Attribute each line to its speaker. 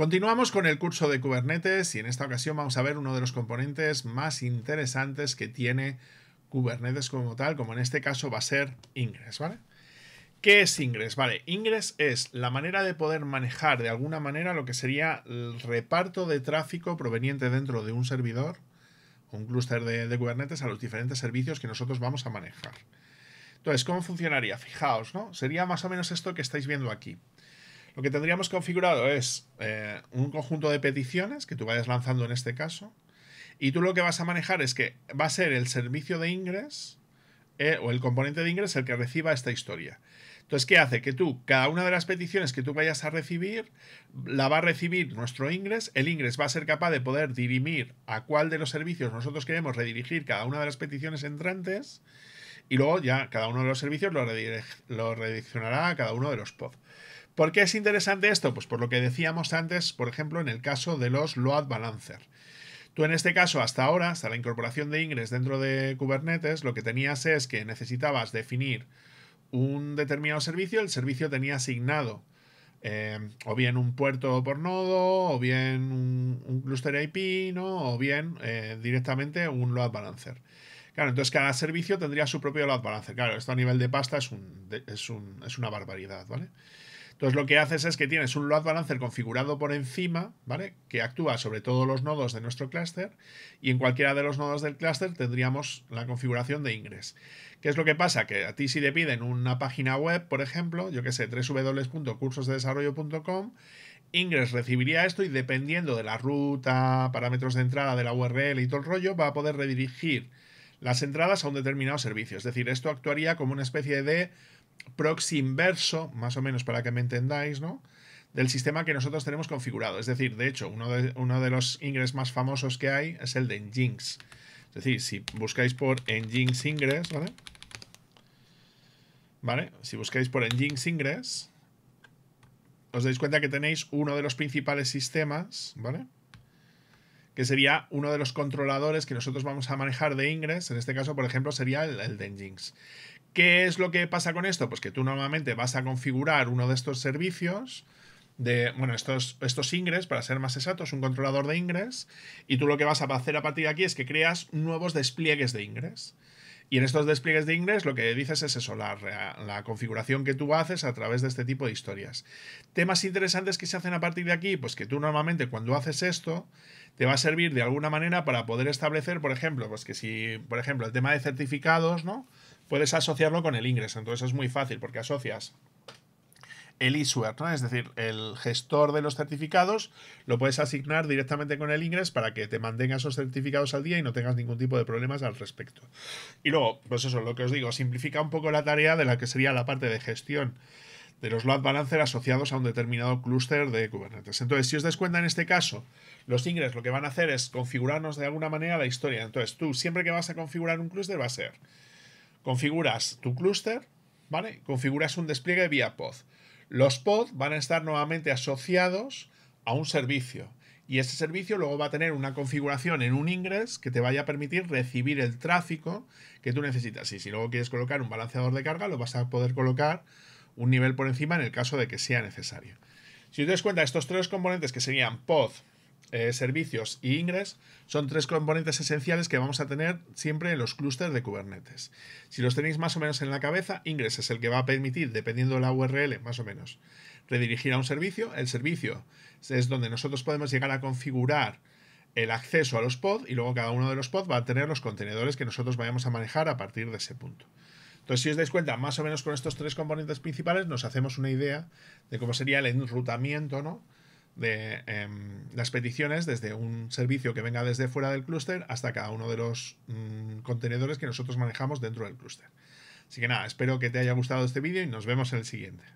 Speaker 1: Continuamos con el curso de Kubernetes y en esta ocasión vamos a ver uno de los componentes más interesantes que tiene Kubernetes como tal, como en este caso va a ser Ingress, ¿vale? ¿Qué es Ingress? Vale, Ingress es la manera de poder manejar de alguna manera lo que sería el reparto de tráfico proveniente dentro de un servidor, un clúster de, de Kubernetes a los diferentes servicios que nosotros vamos a manejar. Entonces, ¿cómo funcionaría? Fijaos, ¿no? Sería más o menos esto que estáis viendo aquí. Lo que tendríamos configurado es eh, un conjunto de peticiones que tú vayas lanzando en este caso. Y tú lo que vas a manejar es que va a ser el servicio de ingres eh, o el componente de ingres el que reciba esta historia. Entonces, ¿qué hace? Que tú, cada una de las peticiones que tú vayas a recibir, la va a recibir nuestro ingres El ingres va a ser capaz de poder dirimir a cuál de los servicios nosotros queremos redirigir cada una de las peticiones entrantes. Y luego ya cada uno de los servicios lo, lo redireccionará a cada uno de los pods. ¿Por qué es interesante esto? Pues por lo que decíamos antes, por ejemplo, en el caso de los load balancer. Tú en este caso, hasta ahora, hasta la incorporación de Ingress dentro de Kubernetes, lo que tenías es que necesitabas definir un determinado servicio, el servicio tenía asignado eh, o bien un puerto por nodo, o bien un, cluster IP, ¿no? o bien eh, directamente un load balancer. Claro, entonces cada servicio tendría su propio load balancer. Claro, esto a nivel de pasta es, es una barbaridad, ¿vale? Entonces lo que haces es que tienes un load balancer configurado por encima, ¿vale? Que actúa sobre todos los nodos de nuestro clúster y en cualquiera de los nodos del clúster tendríamos la configuración de ingress. ¿Qué es lo que pasa? Que a ti si te piden una página web, por ejemplo, yo que sé, www.cursosdesarrollo.com, ingress recibiría esto y dependiendo de la ruta, parámetros de entrada de la URL y todo el rollo, va a poder redirigir las entradas a un determinado servicio. Es decir, esto actuaría como una especie de proxy inverso, más o menos para que me entendáis, ¿no? Del sistema que nosotros tenemos configurado. Es decir, de hecho, uno de, uno de los ingress más famosos que hay es el de Nginx. Es decir, si buscáis por Nginx ingress, ¿vale? ¿Vale? Si buscáis por Nginx ingress, os dais cuenta que tenéis uno de los principales sistemas, ¿vale? Que sería uno de los controladores que nosotros vamos a manejar de ingress. En este caso, por ejemplo, sería el, el de Nginx. ¿Qué es lo que pasa con esto? Pues que tú normalmente vas a configurar uno de estos servicios, de, bueno, estos, estos ingres, para ser más exactos, un controlador de ingres, y tú lo que vas a hacer a partir de aquí es que creas nuevos despliegues de ingres. Y en estos despliegues de ingres lo que dices es eso, la, la, configuración que tú haces a través de este tipo de historias. Temas interesantes que se hacen a partir de aquí, pues que tú normalmente cuando haces esto te va a servir de alguna manera para poder establecer, por ejemplo, pues que si, por ejemplo, el tema de certificados, ¿no? puedes asociarlo con el ingreso Entonces es muy fácil porque asocias el issuer, es decir, el gestor de los certificados, lo puedes asignar directamente con el ingres para que te mantenga esos certificados al día y no tengas ningún tipo de problemas al respecto. Y luego, pues eso, lo que os digo, simplifica un poco la tarea de la que sería la parte de gestión de los load balancer asociados a un determinado clúster de Kubernetes. Entonces, si os des cuenta en este caso, los ingres lo que van a hacer es configurarnos de alguna manera la historia. Entonces, tú siempre que vas a configurar un clúster va a ser Configuras tu clúster, ¿vale? Configuras un despliegue vía pod. Los pods van a estar nuevamente asociados a un servicio y ese servicio luego va a tener una configuración en un ingres que te vaya a permitir recibir el tráfico que tú necesitas. Y si luego quieres colocar un balanceador de carga, lo vas a poder colocar un nivel por encima en el caso de que sea necesario. Si te das cuenta, estos tres componentes que serían pod, eh, servicios y ingres, son tres componentes esenciales que vamos a tener siempre en los clústeres de Kubernetes. Si los tenéis más o menos en la cabeza, ingres es el que va a permitir, dependiendo de la URL, más o menos, redirigir a un servicio. El servicio es donde nosotros podemos llegar a configurar el acceso a los pods y luego cada uno de los pods va a tener los contenedores que nosotros vayamos a manejar a partir de ese punto. Entonces, si os dais cuenta, más o menos con estos tres componentes principales nos hacemos una idea de cómo sería el enrutamiento, ¿no? de em, las peticiones desde un servicio que venga desde fuera del clúster hasta cada uno de los mm, contenedores que nosotros manejamos dentro del clúster. Así que nada, espero que te haya gustado este vídeo y nos vemos en el siguiente.